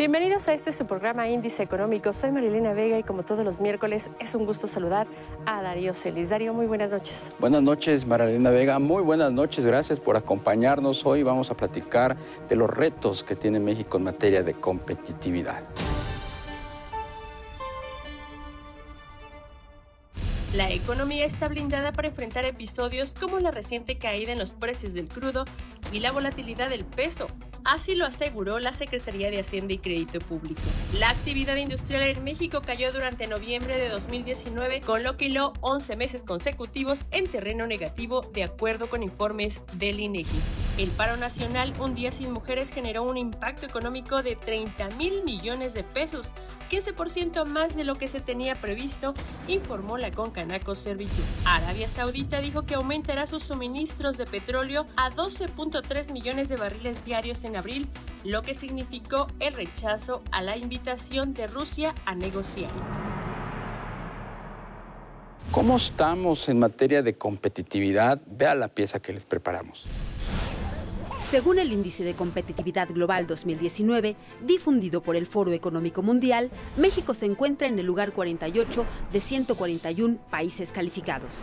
Bienvenidos a este su programa Índice Económico. Soy Marilena Vega y como todos los miércoles es un gusto saludar a Darío Celis. Darío, muy buenas noches. Buenas noches, Marilena Vega. Muy buenas noches. Gracias por acompañarnos. Hoy vamos a platicar de los retos que tiene México en materia de competitividad. La economía está blindada para enfrentar episodios como la reciente caída en los precios del crudo y la volatilidad del peso, Así lo aseguró la Secretaría de Hacienda y Crédito Público. La actividad industrial en México cayó durante noviembre de 2019, con lo que hiló 11 meses consecutivos en terreno negativo, de acuerdo con informes del INEGI. El paro nacional Un Día Sin Mujeres generó un impacto económico de 30 mil millones de pesos, 15% más de lo que se tenía previsto, informó la Concanaco Servitud. Arabia Saudita dijo que aumentará sus suministros de petróleo a 12.3 millones de barriles diarios en abril, lo que significó el rechazo a la invitación de Rusia a negociar. ¿Cómo estamos en materia de competitividad? Vea la pieza que les preparamos. Según el Índice de Competitividad Global 2019, difundido por el Foro Económico Mundial, México se encuentra en el lugar 48 de 141 países calificados.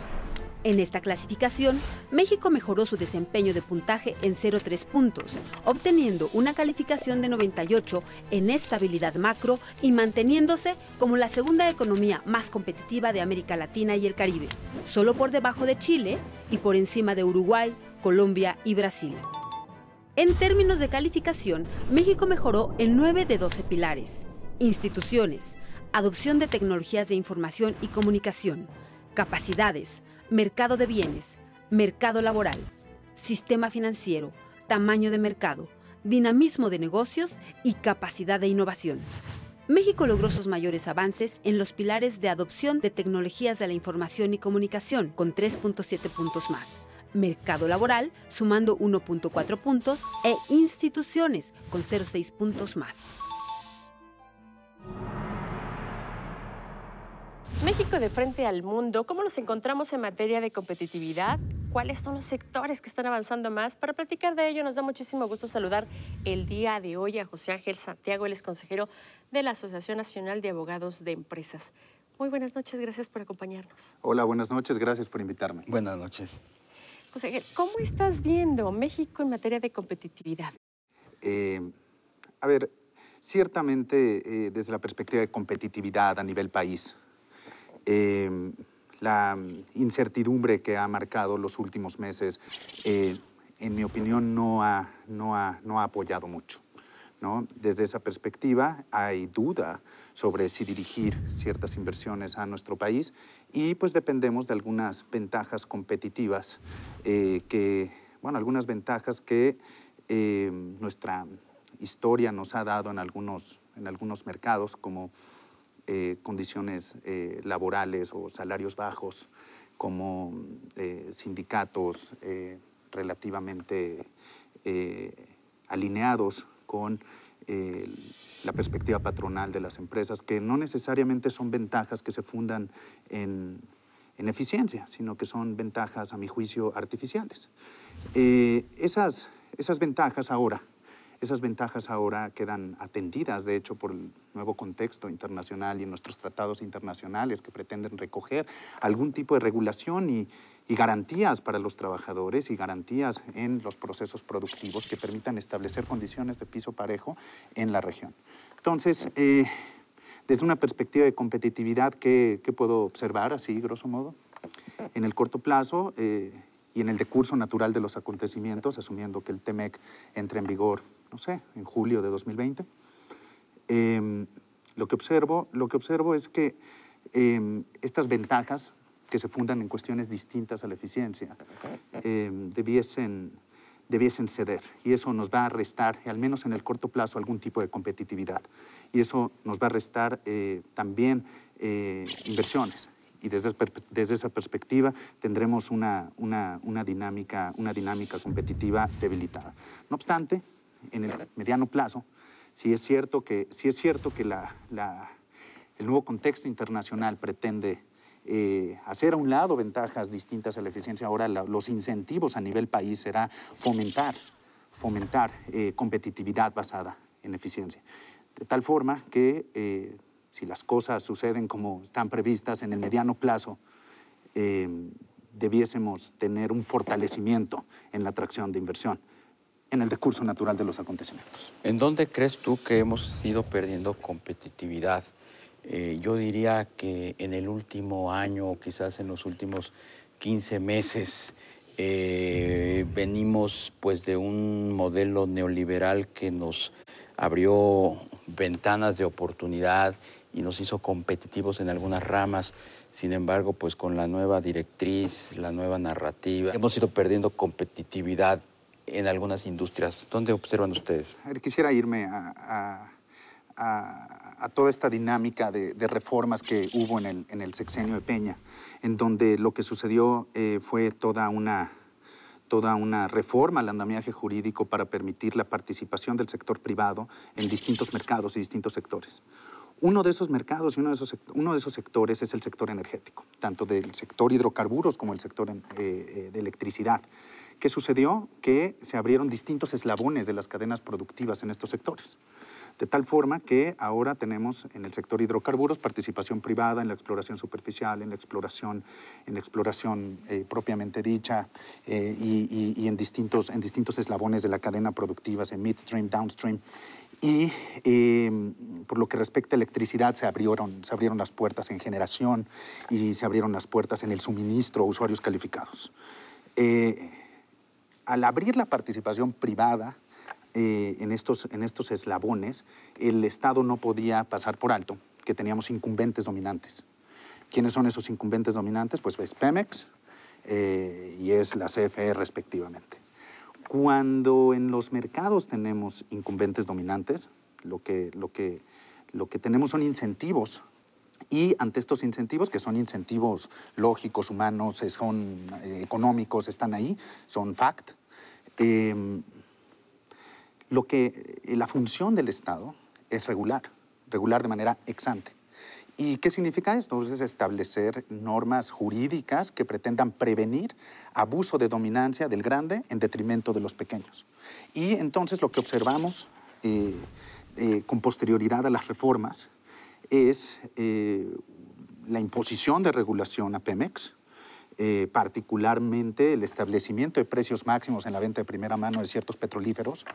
En esta clasificación, México mejoró su desempeño de puntaje en 0,3 puntos, obteniendo una calificación de 98 en estabilidad macro y manteniéndose como la segunda economía más competitiva de América Latina y el Caribe, solo por debajo de Chile y por encima de Uruguay, Colombia y Brasil. En términos de calificación, México mejoró en 9 de 12 pilares. Instituciones, adopción de tecnologías de información y comunicación, capacidades, mercado de bienes, mercado laboral, sistema financiero, tamaño de mercado, dinamismo de negocios y capacidad de innovación. México logró sus mayores avances en los pilares de adopción de tecnologías de la información y comunicación, con 3.7 puntos más mercado laboral, sumando 1.4 puntos, e instituciones, con 0.6 puntos más. México de frente al mundo, ¿cómo nos encontramos en materia de competitividad? ¿Cuáles son los sectores que están avanzando más? Para platicar de ello, nos da muchísimo gusto saludar el día de hoy a José Ángel Santiago, el ex consejero de la Asociación Nacional de Abogados de Empresas. Muy buenas noches, gracias por acompañarnos. Hola, buenas noches, gracias por invitarme. Buenas noches. ¿cómo estás viendo México en materia de competitividad? Eh, a ver, ciertamente eh, desde la perspectiva de competitividad a nivel país, eh, la incertidumbre que ha marcado los últimos meses, en mi opinión, no no ha apoyado mucho. Desde esa perspectiva hay duda sobre si dirigir ciertas inversiones a nuestro país y pues dependemos de algunas ventajas competitivas eh, que, bueno, algunas ventajas que eh, nuestra historia nos ha dado en algunos, en algunos mercados como eh, condiciones laborales o salarios bajos, como sindicatos relativamente alineados con eh, la perspectiva patronal de las empresas, que no necesariamente son ventajas que se fundan en, eficiencia, sino que son ventajas, a mi juicio, artificiales. Eh, esas ventajas ahora esas ventajas ahora quedan atendidas, de hecho, por el nuevo contexto internacional y nuestros tratados internacionales que pretenden recoger algún tipo de regulación y, garantías para los trabajadores y garantías en los procesos productivos que permitan establecer condiciones de piso parejo en la región. Entonces, eh, desde una perspectiva de competitividad, ¿qué, puedo observar así, grosso modo? En el corto plazo eh, y en el decurso natural de los acontecimientos, asumiendo que el TEMEC entre en vigor no sé, en julio de 2020, em, lo, que observo, lo que observo es que em, estas ventajas que se fundan en cuestiones distintas a la eficiencia em, debiesen, ceder. Y eso nos va a restar, al menos en el corto plazo, algún tipo de competitividad. Y eso nos va a restar eh, también eh, inversiones y desde, esa perspectiva tendremos una, una, dinámica, una dinámica competitiva debilitada. No obstante, en el mediano plazo, si es cierto que, es cierto que el nuevo contexto internacional pretende eh, hacer a un lado ventajas distintas a la eficiencia. Ahora los incentivos a nivel país será fomentar, fomentar eh, competitividad basada en eficiencia. De tal forma que eh, si las cosas suceden como están previstas en el mediano plazo, debiésemos tener un fortalecimiento en la atracción de inversión en el discurso natural de los acontecimientos. ¿En dónde crees tú que hemos ido perdiendo competitividad? Eh, yo diría que en el último año, quizás en los últimos 15 meses, eh, venimos pues de un modelo neoliberal que nos abrió ventanas de oportunidad y nos hizo competitivos en algunas ramas. Sin embargo, pues con la nueva directriz, la nueva narrativa, hemos ido perdiendo competitividad en algunas industrias. ¿Dónde observan ustedes? Quisiera irme a, toda esta dinámica de, reformas que hubo en el, sexenio de Peña, en donde lo que sucedió eh, fue toda una toda una reforma al andamiaje jurídico para permitir la participación del sector privado en distintos mercados y distintos sectores. Uno de esos mercados y uno de esos, uno de esos sectores es el sector energético, tanto del sector hidrocarburos como el sector eh, eh, de electricidad. ¿Qué sucedió? Que se abrieron distintos eslabones de las cadenas productivas en estos sectores. De tal forma que ahora tenemos en el sector hidrocarburos participación privada en la exploración superficial, en la exploración, en exploración eh, propiamente dicha eh, y, en, distintos, en distintos eslabones de la cadena productiva, en midstream, downstream. Y em, por lo que respecta a electricidad, se abrieron, se abrieron las puertas en generación y se abrieron las puertas en el suministro a usuarios calificados. Eh, al abrir la participación privada eh, en, estos, en estos eslabones, el Estado no podía pasar por alto que teníamos incumbentes dominantes. ¿Quiénes son esos incumbentes dominantes? Pues es Pemex eh, y es la CFE respectivamente. Cuando en los mercados tenemos incumbentes dominantes, lo que, lo que, lo que tenemos son incentivos y ante estos incentivos, que son incentivos lógicos, humanos, son eh, económicos, están ahí, son fact, em, lo que, eh, la función del Estado es regular, regular de manera exante. ¿Y qué significa esto? Pues es establecer normas jurídicas que pretendan prevenir abuso de dominancia del grande en detrimento de los pequeños. Y entonces lo que observamos eh, con posterioridad a las reformas es eh, la imposición de regulación a Pemex, eh, particularmente el establecimiento de precios máximos en la venta de primera mano de ciertos petrolíferos,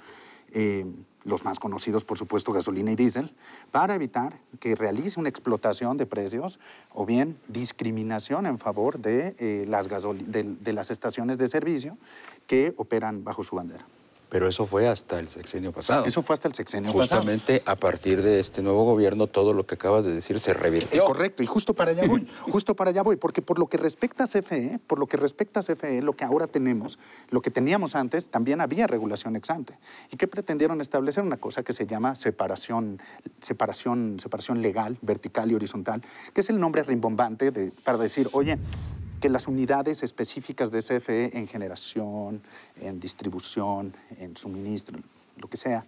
eh, los más conocidos por supuesto gasolina y diésel, para evitar que realice una explotación de precios o bien discriminación en favor de, las, de las estaciones de servicio que operan bajo su bandera. Pero eso fue hasta el sexenio pasado. Eso fue hasta el sexenio Justamente pasado. Justamente a partir de este nuevo gobierno, todo lo que acabas de decir se revirtió. correcto, y justo para allá voy, justo para allá voy, porque por lo que respecta a CFE, por lo que respecta a CFE, lo que ahora tenemos, lo que teníamos antes, también había regulación ex ante. ¿Y qué pretendieron establecer? Una cosa que se llama separación, separación, separación legal, vertical y horizontal, que es el nombre rimbombante de, para decir, oye, que las unidades específicas de CFE en generación, en distribución, en suministro, lo que sea,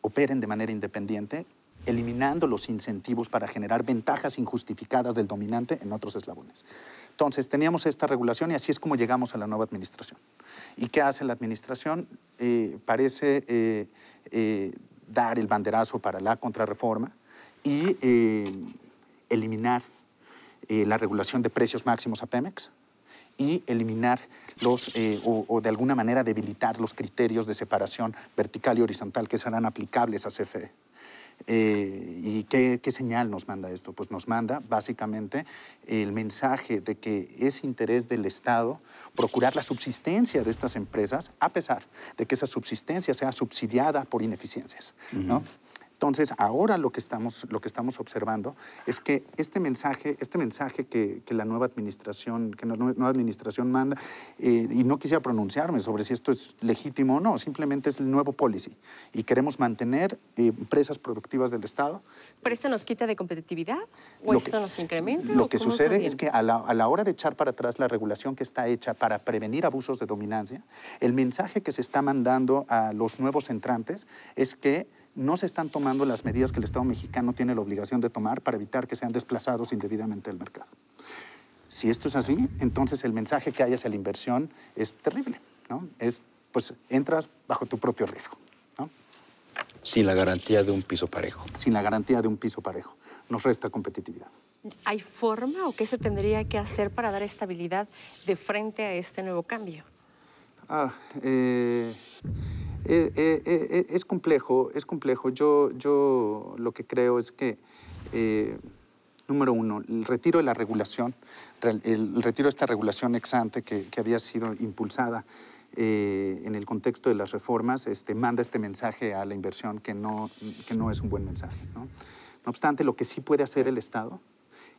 operen de manera independiente, eliminando los incentivos para generar ventajas injustificadas del dominante en otros eslabones. Entonces, teníamos esta regulación y así es como llegamos a la nueva administración. ¿Y qué hace la administración? Eh, parece eh, eh, dar el banderazo para la contrarreforma y eliminar la regulación de precios máximos a Pemex y eliminar los, eh, o, de alguna manera debilitar los criterios de separación vertical y horizontal que serán aplicables a CFE. Eh, ¿Y qué, señal nos manda esto? Pues nos manda básicamente el mensaje de que es interés del Estado procurar la subsistencia de estas empresas, a pesar de que esa subsistencia sea subsidiada por ineficiencias. Entonces, ahora lo que estamos, lo que estamos observando es que este mensaje, este mensaje que, la nueva administración, que nueva administración manda, eh, y no quisiera pronunciarme sobre si esto es legítimo o no, simplemente es el nuevo policy. Y queremos mantener eh, empresas productivas del Estado. ¿Pero esto nos quita de competitividad? ¿O esto nos incrementa? Lo que sucede es que a la, a la hora de echar para atrás la regulación que está hecha para prevenir abusos de dominancia, el mensaje que se está mandando a los nuevos entrantes es que no se están tomando las medidas que el Estado mexicano tiene la obligación de tomar para evitar que sean desplazados indebidamente del mercado. Si esto es así, entonces el mensaje que hay hacia la inversión es terrible, ¿no? Es, pues, entras bajo tu propio riesgo, Sin la garantía de un piso parejo. Sin la garantía de un piso parejo. Nos resta competitividad. ¿Hay forma o qué se tendría que hacer para dar estabilidad de frente a este nuevo cambio? Ah, eh... Eh, eh, eh, es complejo, es complejo. Yo, yo lo que creo es que, número uno, el retiro de la regulación, el retiro de esta regulación ex ante que, había sido impulsada en el contexto de las reformas, este, manda este mensaje a la inversión que no, que no es un buen mensaje. ¿no? ¿no? obstante, lo que sí puede hacer el Estado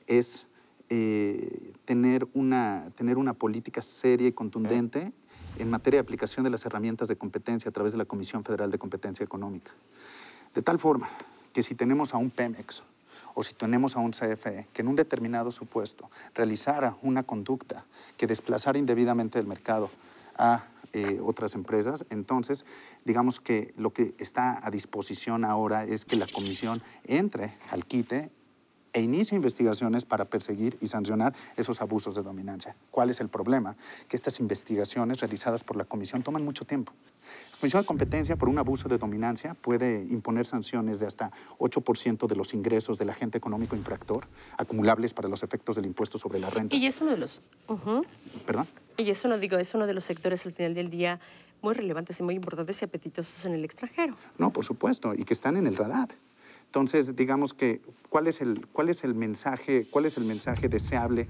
es eh, tener, una, tener una política seria y contundente en materia de aplicación de las herramientas de competencia a través de la Comisión Federal de Competencia Económica. De tal forma que si tenemos a un Pemex o si tenemos a un CFE que en un determinado supuesto realizara una conducta que desplazara indebidamente del mercado a eh, otras empresas. Entonces, digamos que lo que está a disposición ahora es que la comisión entre al quite e inicia investigaciones para perseguir y sancionar esos abusos de dominancia. ¿Cuál es el problema? Que estas investigaciones realizadas por la Comisión toman mucho tiempo. La Comisión de Competencia por un abuso de dominancia puede imponer sanciones de hasta 8% de los ingresos del agente económico infractor, acumulables para los efectos del impuesto sobre la renta. Y es uno de los... ¿Perdón? Y eso no digo, es uno de los sectores al final del día muy relevantes y muy importantes y apetitosos en el extranjero. No, por supuesto, y que están en el radar. Entonces, digamos que, ¿cuál es el, cuál es el, mensaje, cuál es el mensaje deseable?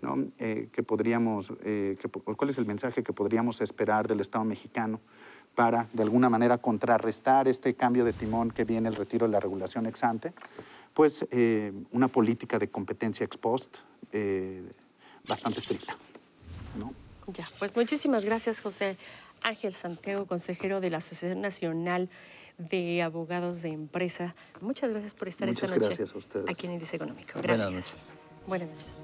¿no? Eh, que podríamos, eh, ¿Cuál es el mensaje que podríamos esperar del Estado mexicano para, de alguna manera, contrarrestar este cambio de timón que viene el retiro de la regulación ex ante? Pues eh, una política de competencia ex post bastante estricta. ¿no? Ya, pues muchísimas gracias, José Ángel Santiago, consejero de la Asociación Nacional de Abogados de Empresa. Muchas gracias por estar esta noche a ustedes. aquí en Índice Económico. Gracias. Buenas noches.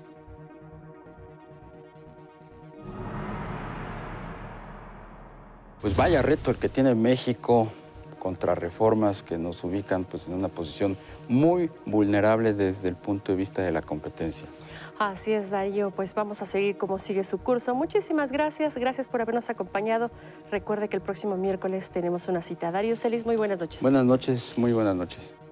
Pues vaya reto el que tiene México contrarreformas que nos ubican pues, en una posición muy vulnerable desde el punto de vista de la competencia. Así es, Darío. Pues vamos a seguir como sigue su curso. Muchísimas gracias. Gracias por habernos acompañado. Recuerde que el próximo miércoles tenemos una cita. Darío Celis, muy buenas noches. Buenas noches, muy buenas noches.